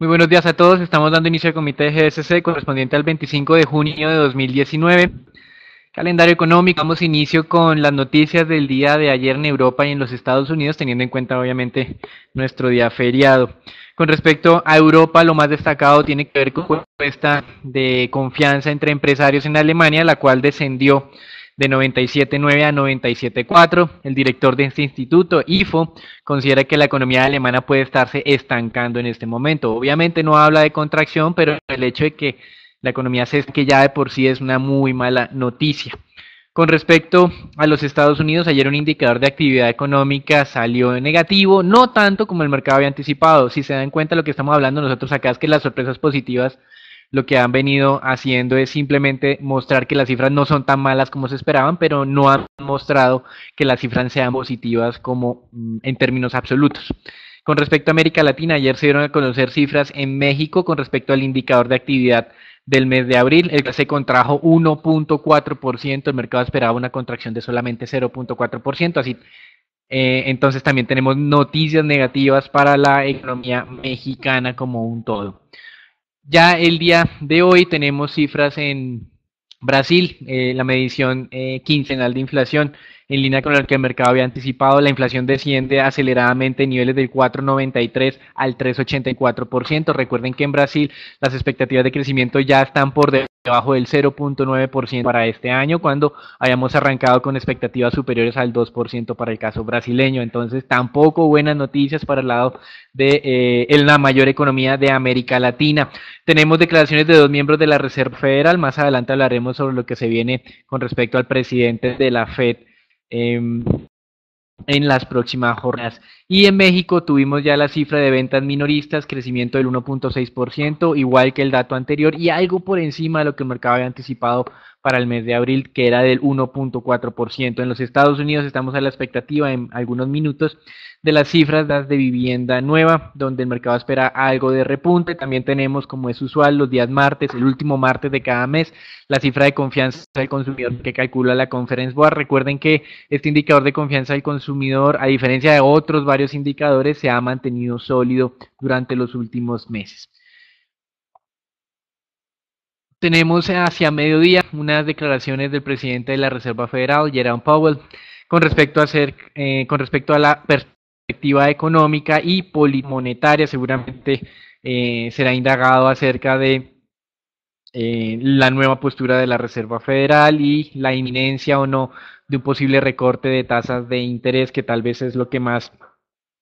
Muy buenos días a todos. Estamos dando inicio al comité de GSC correspondiente al 25 de junio de 2019. Calendario económico. Damos inicio con las noticias del día de ayer en Europa y en los Estados Unidos, teniendo en cuenta obviamente nuestro día feriado. Con respecto a Europa, lo más destacado tiene que ver con la encuesta de confianza entre empresarios en Alemania, la cual descendió de 97.9 a 97.4. El director de este instituto, IFO, considera que la economía alemana puede estarse estancando en este momento. Obviamente no habla de contracción, pero el hecho de que la economía se que ya de por sí es una muy mala noticia. Con respecto a los Estados Unidos, ayer un indicador de actividad económica salió negativo, no tanto como el mercado había anticipado. Si se dan cuenta, lo que estamos hablando nosotros acá es que las sorpresas positivas lo que han venido haciendo es simplemente mostrar que las cifras no son tan malas como se esperaban, pero no han mostrado que las cifras sean positivas como mm, en términos absolutos. Con respecto a América Latina, ayer se dieron a conocer cifras en México con respecto al indicador de actividad del mes de abril, el que se contrajo 1.4%, el mercado esperaba una contracción de solamente 0.4%, así eh, entonces también tenemos noticias negativas para la economía mexicana como un todo. Ya el día de hoy tenemos cifras en Brasil, eh, la medición eh, quincenal de inflación en línea con lo que el mercado había anticipado, la inflación desciende aceleradamente niveles del 4,93 al 3,84%. Recuerden que en Brasil las expectativas de crecimiento ya están por debajo del 0.9% para este año, cuando habíamos arrancado con expectativas superiores al 2% para el caso brasileño. Entonces, tampoco buenas noticias para el lado de eh, la mayor economía de América Latina. Tenemos declaraciones de dos miembros de la Reserva Federal. Más adelante hablaremos sobre lo que se viene con respecto al presidente de la Fed Em, en las próximas jornadas. Y en México tuvimos ya la cifra de ventas minoristas, crecimiento del 1.6%, igual que el dato anterior y algo por encima de lo que el mercado había anticipado para el mes de abril, que era del 1.4%. En los Estados Unidos estamos a la expectativa en algunos minutos de las cifras de vivienda nueva, donde el mercado espera algo de repunte. También tenemos, como es usual, los días martes, el último martes de cada mes, la cifra de confianza del consumidor que calcula la Conference Board. Recuerden que este indicador de confianza del consumidor, a diferencia de otros varios indicadores, se ha mantenido sólido durante los últimos meses. Tenemos hacia mediodía unas declaraciones del presidente de la Reserva Federal, Jerome Powell, con respecto a, ser, eh, con respecto a la perspectiva económica y polimonetaria. Seguramente eh, será indagado acerca de eh, la nueva postura de la Reserva Federal y la inminencia o no de un posible recorte de tasas de interés, que tal vez es lo que más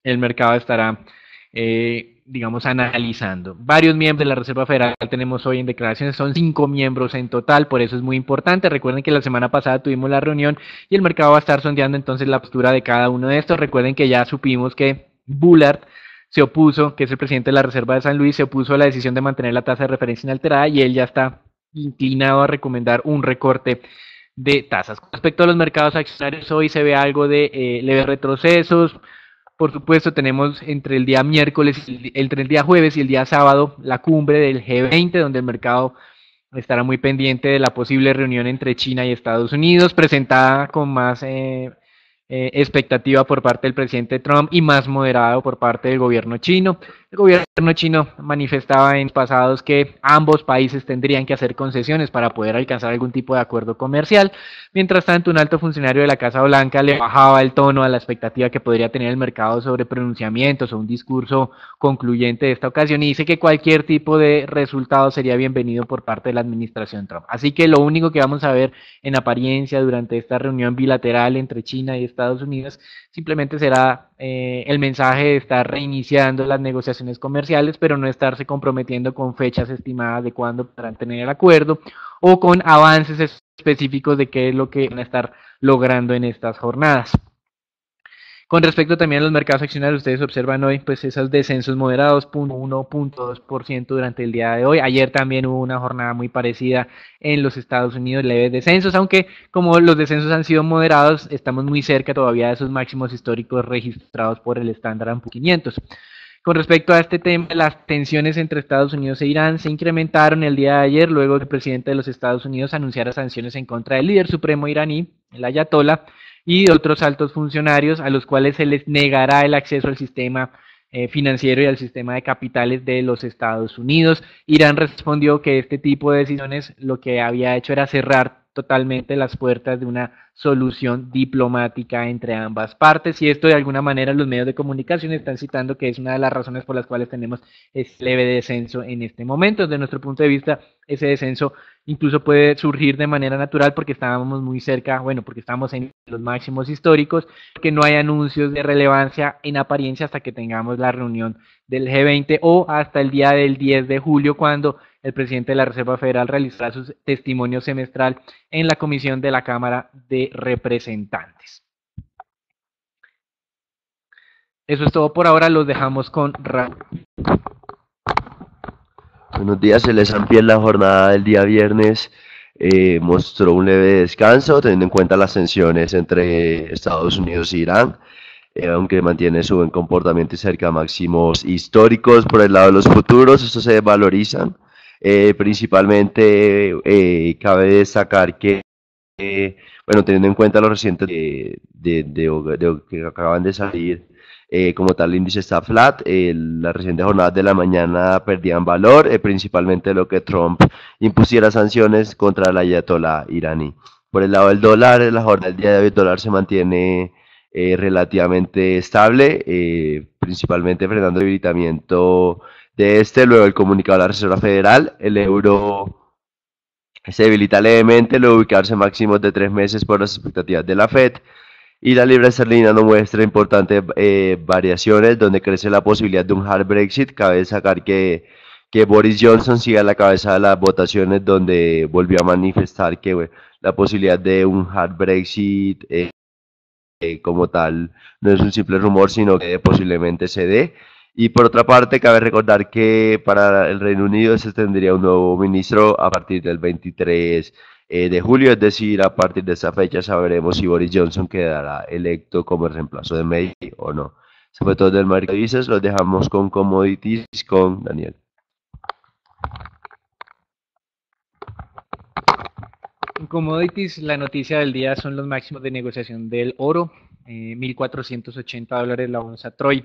el mercado estará eh, digamos, analizando. Varios miembros de la Reserva Federal tenemos hoy en declaraciones, son cinco miembros en total, por eso es muy importante. Recuerden que la semana pasada tuvimos la reunión y el mercado va a estar sondeando entonces la postura de cada uno de estos. Recuerden que ya supimos que Bullard se opuso, que es el presidente de la Reserva de San Luis, se opuso a la decisión de mantener la tasa de referencia inalterada y él ya está inclinado a recomendar un recorte de tasas. Con respecto a los mercados accionarios, hoy se ve algo de leve eh, leves retrocesos, por supuesto, tenemos entre el día miércoles, entre el día jueves y el día sábado, la cumbre del G20, donde el mercado estará muy pendiente de la posible reunión entre China y Estados Unidos, presentada con más eh, eh, expectativa por parte del presidente Trump y más moderado por parte del gobierno chino. El gobierno chino manifestaba en pasados que ambos países tendrían que hacer concesiones para poder alcanzar algún tipo de acuerdo comercial. Mientras tanto, un alto funcionario de la Casa Blanca le bajaba el tono a la expectativa que podría tener el mercado sobre pronunciamientos o un discurso concluyente de esta ocasión y dice que cualquier tipo de resultado sería bienvenido por parte de la administración Trump. Así que lo único que vamos a ver en apariencia durante esta reunión bilateral entre China y Estados Unidos simplemente será eh, el mensaje de estar reiniciando las negociaciones comerciales, pero no estarse comprometiendo con fechas estimadas de cuándo podrán tener el acuerdo o con avances específicos de qué es lo que van a estar logrando en estas jornadas. Con respecto también a los mercados accionarios, ustedes observan hoy pues esos descensos moderados, 1.2% durante el día de hoy. Ayer también hubo una jornada muy parecida en los Estados Unidos, leves descensos, aunque como los descensos han sido moderados, estamos muy cerca todavía de esos máximos históricos registrados por el estándar Poor's 500. Con respecto a este tema, las tensiones entre Estados Unidos e Irán se incrementaron el día de ayer luego que el presidente de los Estados Unidos anunciara sanciones en contra del líder supremo iraní, el Ayatollah, y otros altos funcionarios a los cuales se les negará el acceso al sistema eh, financiero y al sistema de capitales de los Estados Unidos. Irán respondió que este tipo de decisiones lo que había hecho era cerrar totalmente las puertas de una solución diplomática entre ambas partes y esto de alguna manera los medios de comunicación están citando que es una de las razones por las cuales tenemos ese leve descenso en este momento. Desde nuestro punto de vista, ese descenso incluso puede surgir de manera natural porque estábamos muy cerca, bueno, porque estamos en los máximos históricos, que no hay anuncios de relevancia en apariencia hasta que tengamos la reunión del G20 o hasta el día del 10 de julio cuando el presidente de la Reserva Federal realizará su testimonio semestral en la comisión de la Cámara de Representantes. Eso es todo por ahora, los dejamos con Raúl. Buenos días, se les amplía la jornada del día viernes. Eh, mostró un leve descanso, teniendo en cuenta las tensiones entre Estados Unidos e Irán, eh, aunque mantiene su buen comportamiento cerca máximos históricos por el lado de los futuros, estos se valorizan. Eh, principalmente eh, cabe destacar que, eh, bueno, teniendo en cuenta los recientes de, de, que acaban de salir, como tal, el índice está flat. las recientes jornadas de la mañana perdían valor, principalmente lo que Trump impusiera sanciones contra la ayatolá iraní. Por el lado del dólar, la jornada del día de hoy, el dólar se mantiene relativamente estable, principalmente frenando el debilitamiento de este, luego el comunicado de la Reserva Federal, el euro se debilita levemente, luego ubicarse máximos de tres meses por las expectativas de la Fed y la libra esterlina no muestra importantes eh, variaciones, donde crece la posibilidad de un hard Brexit. Cabe sacar que, que Boris Johnson sigue a la cabeza de las votaciones, donde volvió a manifestar que la posibilidad de un hard Brexit eh, eh, como tal no es un simple rumor, sino que posiblemente se dé. Y por otra parte, cabe recordar que para el Reino Unido se tendría un nuevo ministro a partir del 23 eh, de julio, es decir, a partir de esa fecha sabremos si Boris Johnson quedará electo como el reemplazo de May o no. Sobre fue todo del mercado de los dejamos con commodities con Daniel. En commodities, la noticia del día son los máximos de negociación del oro, 1.480 eh, dólares la onza Troy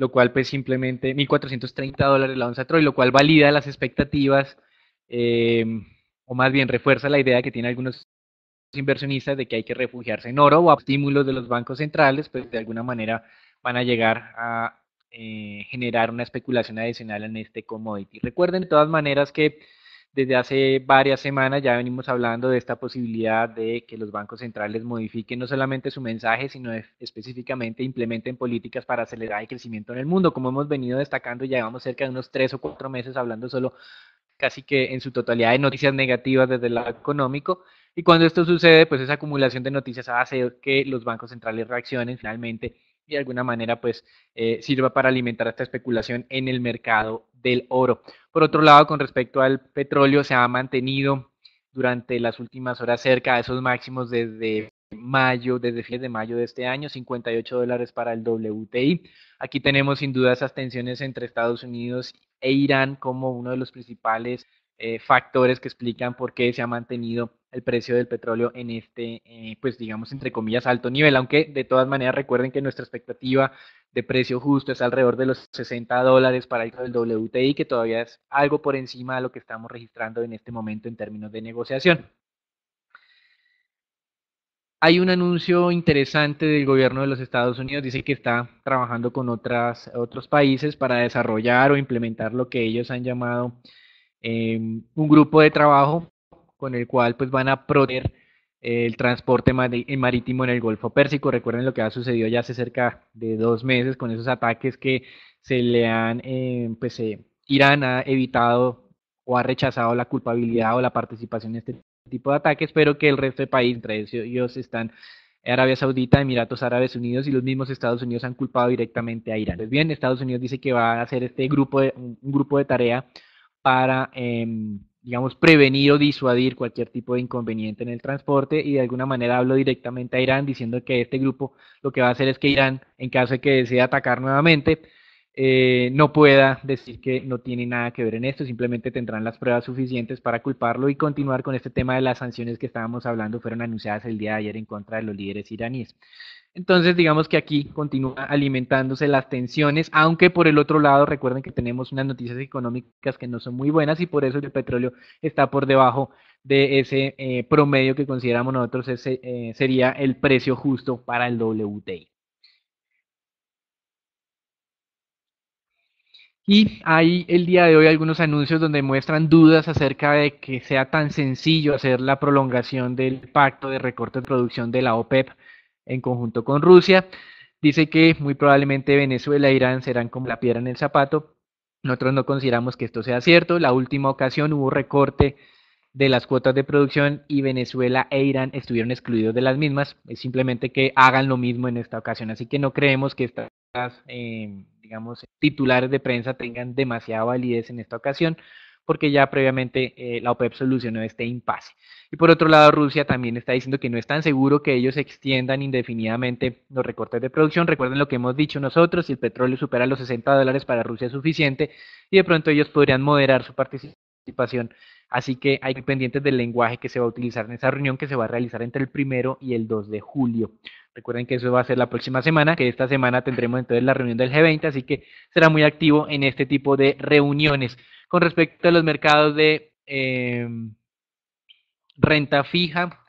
lo cual pues simplemente 1.430 dólares la onza Troy, lo cual valida las expectativas eh, o más bien refuerza la idea que tiene algunos inversionistas de que hay que refugiarse en oro o a estímulos de los bancos centrales, pues de alguna manera van a llegar a eh, generar una especulación adicional en este commodity. Recuerden de todas maneras que desde hace varias semanas ya venimos hablando de esta posibilidad de que los bancos centrales modifiquen no solamente su mensaje, sino e-, específicamente implementen políticas para acelerar el crecimiento en el mundo. Como hemos venido destacando, ya llevamos cerca de unos tres o cuatro meses hablando solo casi que en su totalidad de noticias negativas desde el lado económico. Y cuando esto sucede, pues esa acumulación de noticias hace que los bancos centrales reaccionen finalmente y de alguna manera pues eh, sirva para alimentar esta especulación en el mercado del oro. Por otro lado, con respecto al petróleo, se ha mantenido durante las últimas horas cerca de esos máximos desde mayo, desde fines de mayo de este año, 58 dólares para el WTI. Aquí tenemos sin duda esas tensiones entre Estados Unidos e Irán como uno de los principales eh, factores que explican por qué se ha mantenido el precio del petróleo en este, eh, pues digamos, entre comillas, alto nivel, aunque de todas maneras recuerden que nuestra expectativa de precio justo es alrededor de los 60 dólares para el WTI, que todavía es algo por encima de lo que estamos registrando en este momento en términos de negociación. Hay un anuncio interesante del gobierno de los Estados Unidos, dice que está trabajando con otras, otros países para desarrollar o implementar lo que ellos han llamado eh, un grupo de trabajo con el cual pues van a proteger eh, el transporte eh, marítimo en el Golfo Pérsico. Recuerden lo que ha sucedido ya hace cerca de dos meses con esos ataques que se le han, eh, pues Irán ha evitado o ha rechazado la culpabilidad o la participación en este tipo de ataques, pero que el resto de países entre ellos están Arabia Saudita, Emiratos Árabes Unidos y los mismos Estados Unidos han culpado directamente a Irán. Pues bien, Estados Unidos dice que va a hacer este grupo de, un grupo de tarea para em, digamos, prevenir o disuadir cualquier tipo de inconveniente en el transporte y de alguna manera hablo directamente a Irán diciendo que este grupo lo que va a hacer es que Irán, en caso de que decida atacar nuevamente, eh, no pueda decir que no tiene nada que ver en esto, simplemente tendrán las pruebas suficientes para culparlo y continuar con este tema de las sanciones que estábamos hablando, fueron anunciadas el día de ayer en contra de los líderes iraníes. Entonces, digamos que aquí continúa alimentándose las tensiones, aunque por el otro lado, recuerden que tenemos unas noticias económicas que no son muy buenas y por eso el petróleo está por debajo de ese eh, promedio que consideramos nosotros eh, sería el precio justo para el WTI. Y hay el día de hoy algunos anuncios donde muestran dudas acerca de que sea tan sencillo hacer la prolongación del pacto de recorte de producción de la OPEP e en conjunto con Rusia. Dice que muy probablemente Venezuela e Irán serán como la piedra en el zapato. Nosotros no consideramos que esto sea cierto. La última ocasión hubo recorte de las cuotas de producción y Venezuela e Irán estuvieron excluidos de las mismas. Es simplemente que hagan lo mismo en esta ocasión. Así que no creemos que estas, eh, digamos, titulares de prensa tengan demasiada validez en esta ocasión porque ya previamente eh, la OPEP e solucionó este impasse. Y por otro lado, Rusia también está diciendo que no es tan seguro que ellos extiendan indefinidamente los recortes de producción. Recuerden lo que hemos dicho nosotros, si el petróleo supera los 60 dólares para Rusia es suficiente y de pronto ellos podrían moderar su participación. Así que hay pendientes del lenguaje que se va a utilizar en esa reunión que se va a realizar entre el primero y el 2 de julio. Recuerden que eso va a ser la próxima semana, que esta semana tendremos entonces la reunión del G20, así que será muy activo en este tipo de reuniones. Con respecto a los mercados de em, renta fija,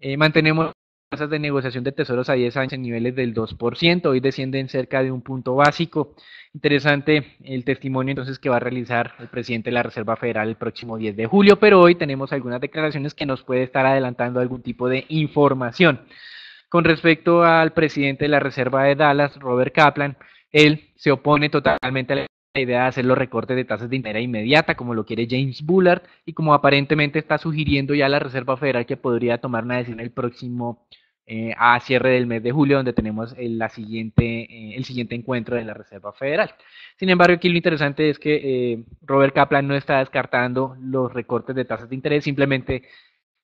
eh, mantenemos tasas de negociación de tesoros a 10 años en niveles del 2%, hoy descienden cerca de un punto básico. Interesante el testimonio entonces que va a realizar el presidente de la Reserva Federal el próximo 10 de julio, pero hoy tenemos algunas declaraciones que nos puede estar adelantando algún tipo de información. Con respecto al presidente de la Reserva de Dallas, Robert Kaplan, él se opone totalmente a la idea de hacer los recortes de tasas de interés inmediata, como lo quiere James Bullard, y como aparentemente está sugiriendo ya la Reserva Federal que podría tomar una decisión el próximo eh, a cierre del mes de julio, donde tenemos el, la siguiente, eh, el siguiente encuentro de la Reserva Federal. Sin embargo, aquí lo interesante es que eh, Robert Kaplan no está descartando los recortes de tasas de interés, simplemente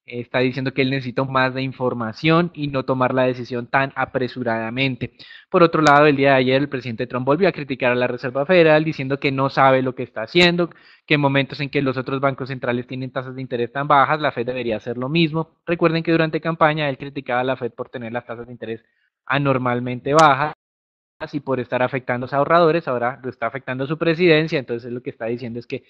está diciendo que él necesita más de información y no tomar la decisión tan apresuradamente. Por otro lado, el día de ayer el presidente Trump volvió a criticar a la Reserva Federal diciendo que no sabe lo que está haciendo, que en momentos en que los otros bancos centrales tienen tasas de interés tan bajas, la Fed debería hacer lo mismo. Recuerden que durante campaña él criticaba a la Fed por tener las tasas de interés anormalmente bajas y por estar afectando a los ahorradores, ahora lo está afectando su presidencia, entonces lo que está diciendo es que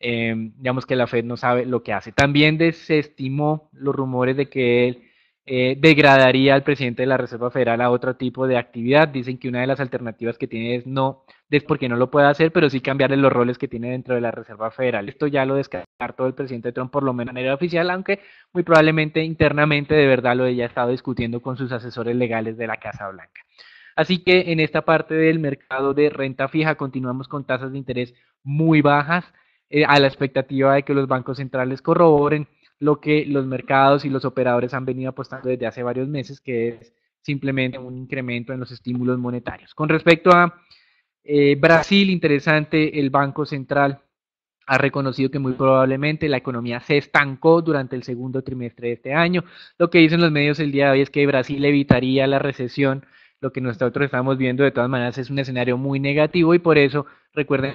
eh, digamos que la Fed no sabe lo que hace. También desestimó los rumores de que él eh, degradaría al presidente de la Reserva Federal a otro tipo de actividad. Dicen que una de las alternativas que tiene es no, es porque no lo puede hacer, pero sí cambiarle los roles que tiene dentro de la Reserva Federal. Esto ya lo descartó el presidente Trump, por lo menos de manera oficial, aunque muy probablemente internamente de verdad lo haya estado discutiendo con sus asesores legales de la Casa Blanca. Así que en esta parte del mercado de renta fija continuamos con tasas de interés muy bajas. Eh, a la expectativa de que los bancos centrales corroboren lo que los mercados y los operadores han venido apostando desde hace varios meses, que es simplemente un incremento en los estímulos monetarios. Con respecto a eh, Brasil, interesante, el Banco Central ha reconocido que muy probablemente la economía se estancó durante el segundo trimestre de este año. Lo que dicen los medios el día de hoy es que Brasil evitaría la recesión. Lo que nosotros estamos viendo de todas maneras es un escenario muy negativo y por eso recuerden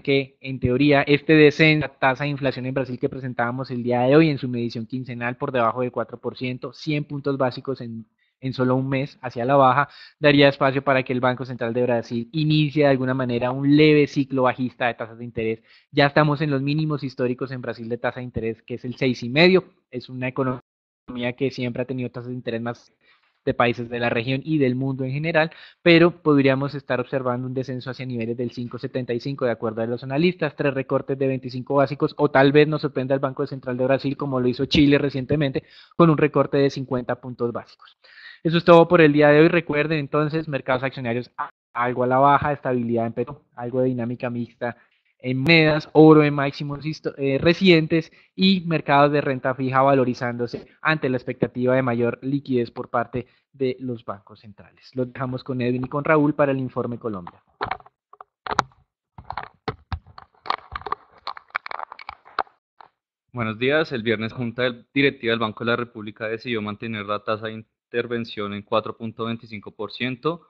que, en teoría, este descenso, la tasa de inflación en Brasil que presentábamos el día de hoy en su medición quincenal por debajo del 4%, 100 puntos básicos en, en solo un mes hacia la baja, daría espacio para que el Banco Central de Brasil inicie de alguna manera un leve ciclo bajista de tasas de interés. Ya estamos en los mínimos históricos en Brasil de tasa de interés, que es el 6,5. Es una economía que siempre ha tenido tasas de interés más de países de la región y del mundo en general, pero podríamos estar observando un descenso hacia niveles del 5,75 de acuerdo a los analistas, tres recortes de 25 básicos o tal vez nos sorprenda el Banco Central de Brasil como lo hizo Chile recientemente con un recorte de 50 puntos básicos. Eso es todo por el día de hoy. Recuerden entonces, mercados accionarios algo a la baja, estabilidad en Perú, algo de dinámica mixta en monedas, oro en máximos residentes eh, recientes y mercados de renta fija valorizándose ante la expectativa de mayor liquidez por parte de los bancos centrales. Lo dejamos con Edwin y con Raúl para el informe Colombia. Buenos días. El viernes Junta Directiva del Banco de la República decidió mantener la tasa de intervención en 4.25%.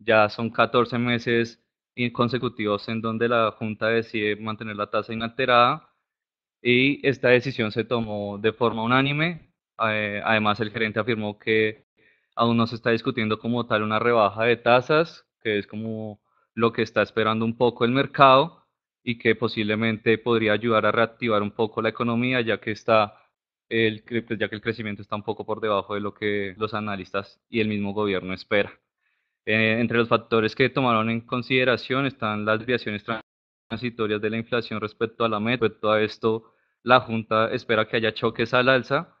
Ya son 14 meses consecutivos en donde la Junta decide mantener la tasa inalterada y esta decisión se tomó de forma unánime. Eh, además, el gerente afirmó que aún no se está discutiendo como tal una rebaja de tasas, que es como lo que está esperando un poco el mercado y que posiblemente podría ayudar a reactivar un poco la economía, ya que está el, ya que el crecimiento está un poco por debajo de lo que los analistas y el mismo gobierno espera. Eh, entre los factores que tomaron en consideración están las desviaciones transitorias de la inflación respecto a la meta. Respecto a esto, la Junta espera que haya choques al alza.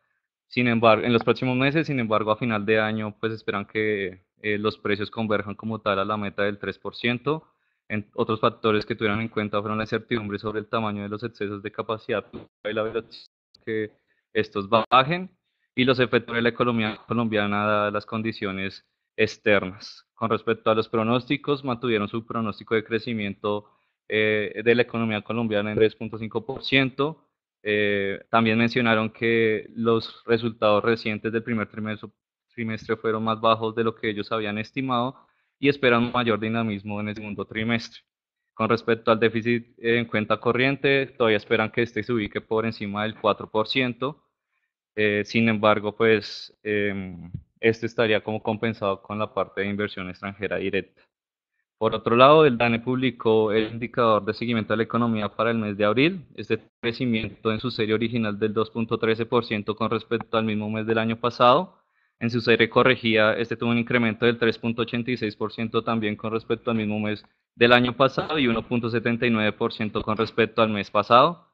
Sin embargo, en los próximos meses, sin embargo, a final de año, pues esperan que eh, los precios converjan como tal a la meta del 3%. otros factores que tuvieron en cuenta fueron la incertidumbre sobre el tamaño de los excesos de capacidad y la velocidad que estos bajen y los efectos de la economía colombiana dadas las condiciones externas. Con respecto a los pronósticos, mantuvieron su pronóstico de crecimiento eh, de la economía colombiana en 3.5%. Eh, también mencionaron que los resultados recientes del primer trimestre, fueron más bajos de lo que ellos habían estimado y esperan mayor dinamismo en el segundo trimestre. Con respecto al déficit en cuenta corriente, todavía esperan que este se ubique por encima del 4%. Eh, sin embargo, pues em, este estaría como compensado con la parte de inversión extranjera directa. Por otro lado, el DANE publicó el indicador de seguimiento de la economía para el mes de abril. Este crecimiento en su serie original del 2.13% con respecto al mismo mes del año pasado. En su serie corregida, este tuvo un incremento del 3.86% también con respecto al mismo mes del año pasado y 1.79% con respecto al mes pasado.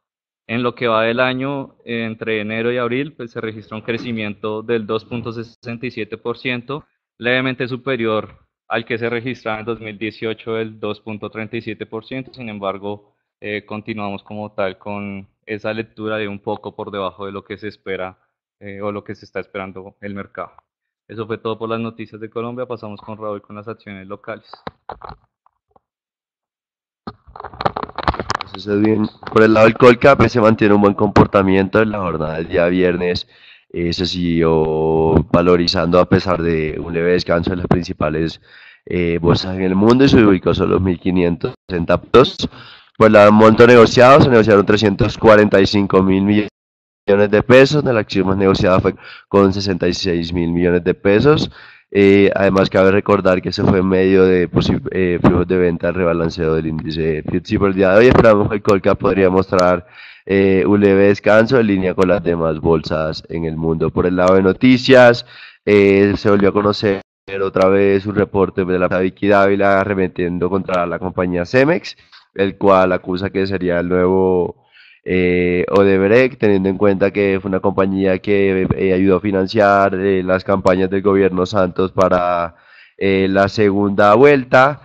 En lo que va del año, eh, entre enero y abril, pues se registró un crecimiento del 2.67%, levemente superior al que se registraba en 2018 del 2.37%, sin embargo, eh, continuamos como tal con esa lectura de un poco por debajo de lo que se espera eh, o lo que se está esperando el mercado. Eso fue todo por las noticias de Colombia, pasamos con Raúl con las acciones locales. Por el lado del Colcap pues, se mantiene un buen comportamiento en la jornada del día viernes. Eh, se siguió valorizando a pesar de un leve descanso en las principales eh, bolsas en el mundo y se ubicó solo 1.560 puntos. Por el monto negociado se negociaron 345 mil millones de pesos. La acción más negociada fue con 66 mil millones de pesos. Eh, además, cabe recordar que se fue en medio de eh, flujos de venta rebalanceado rebalanceo del índice FTSE por el día de hoy. Esperamos que el Colca podría mostrar eh, un leve descanso en línea con las demás bolsas en el mundo. Por el lado de noticias, se volvió a conocer otra vez un reporte de la Vicky Dávila arremetiendo contra la compañía Cemex, el cual acusa que sería el nuevo eh, Odebrecht, teniendo en cuenta que fue una compañía que eh, ayudó a financiar eh, las campañas del gobierno Santos para eh, la segunda vuelta,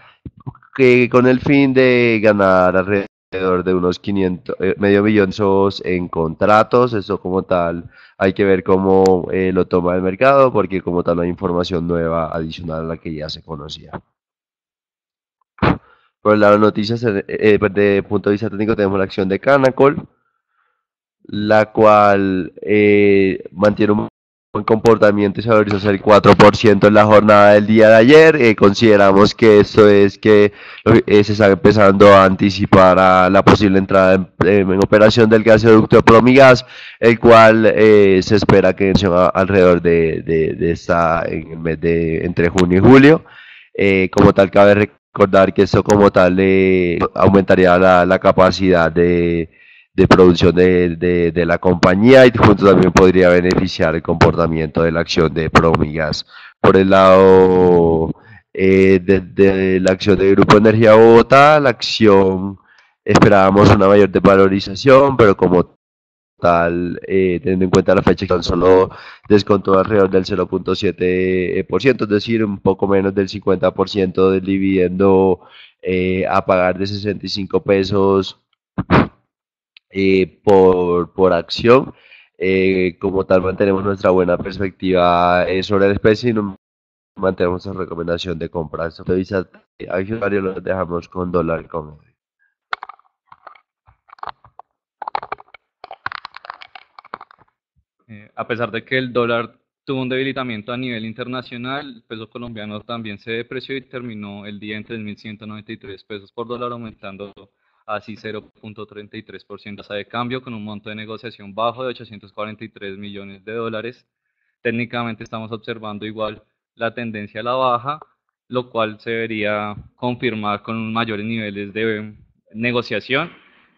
que con el fin de ganar alrededor de unos 500, medio millón en contratos, eso como tal, hay que ver cómo lo toma el mercado, porque como tal no hay información nueva adicional a la que ya se conocía. Por las noticias desde el eh, pues, punto de vista técnico tenemos la acción de Canacol, la cual eh, mantiene un buen comportamiento y se valorizó el 4% en la jornada del día de ayer. Eh, consideramos que esto es que se está empezando a anticipar a la posible entrada en, operación del gasoducto Promigas, el cual se espera que sea alrededor de, de, esta, mes de entre junio y julio. como tal, cabe recordar que eso como tal eh, aumentaría la, capacidad de, producción de, la compañía y junto también podría beneficiar el comportamiento de la acción de Promigas. Por el lado eh, de, la acción del Grupo Energía Bogotá, la acción esperábamos una mayor desvalorización, pero como tal, eh, teniendo en cuenta la fecha que tan solo descontó alrededor del 0.7%, es decir, un poco menos del 50% del dividendo eh, a pagar de 65 pesos eh, por, acción. como tal, mantenemos nuestra buena perspectiva sobre la especie y mantenemos la recomendación de compra. Esto de dejamos con dólar con Eh, a pesar de que el dólar tuvo un debilitamiento a nivel internacional, el peso colombiano también se depreció y terminó el día entre 3.193 pesos por dólar, aumentando así 0.33% tasa de cambio, con un monto de negociación bajo de 843 millones de dólares. Técnicamente estamos observando igual la tendencia a la baja, lo cual se debería confirmar con mayores niveles de negociación.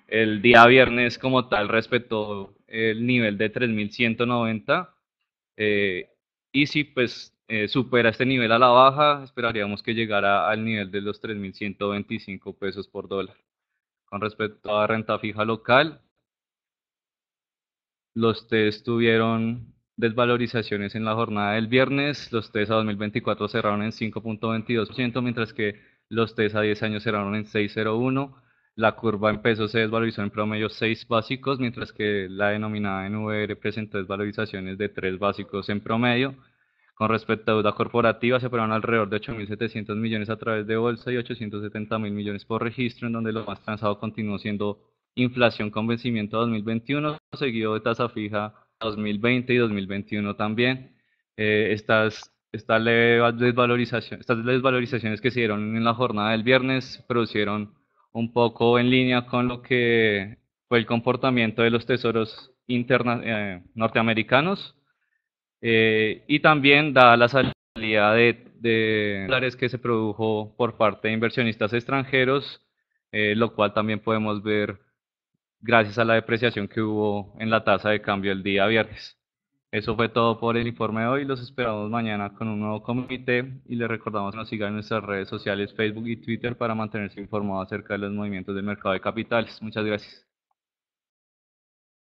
El día viernes como tal respetó el nivel de 3190 eh, y si pues eh, supera este nivel a la baja, esperaríamos que llegara al nivel de los 3.125 pesos por dólar. Con respecto a renta fija local, los test tuvieron desvalorizaciones en la jornada del viernes, los test a 2024 cerraron en 5.22%, mientras que los test a 10 años cerraron en 6.01%, la curva en pesos se desvalorizó en promedio 6 básicos, mientras que la denominada en presentó desvalorizaciones de 3 básicos en promedio. Con respecto a deuda corporativa, se fueron alrededor de 8.700 millones a través de bolsa y 870.000 millones por registro, en donde lo más transado continuó siendo inflación con vencimiento 2021, seguido de tasa fija 2020 y 2021 también. Eh, estas, esta desvalorización, estas desvalorizaciones que se dieron en la jornada del viernes producieron un poco en línea con lo que fue el comportamiento de los tesoros eh, norteamericanos eh, y también da la salida de, dólares que se produjo por parte de inversionistas extranjeros, eh, lo cual también podemos ver gracias a la depreciación que hubo en la tasa de cambio el día viernes. Eso fue todo por el informe de hoy. Los esperamos mañana con un nuevo comité y les recordamos que nos sigan en nuestras redes sociales, Facebook y Twitter, para mantenerse informados acerca de los movimientos del mercado de capitales. Muchas gracias.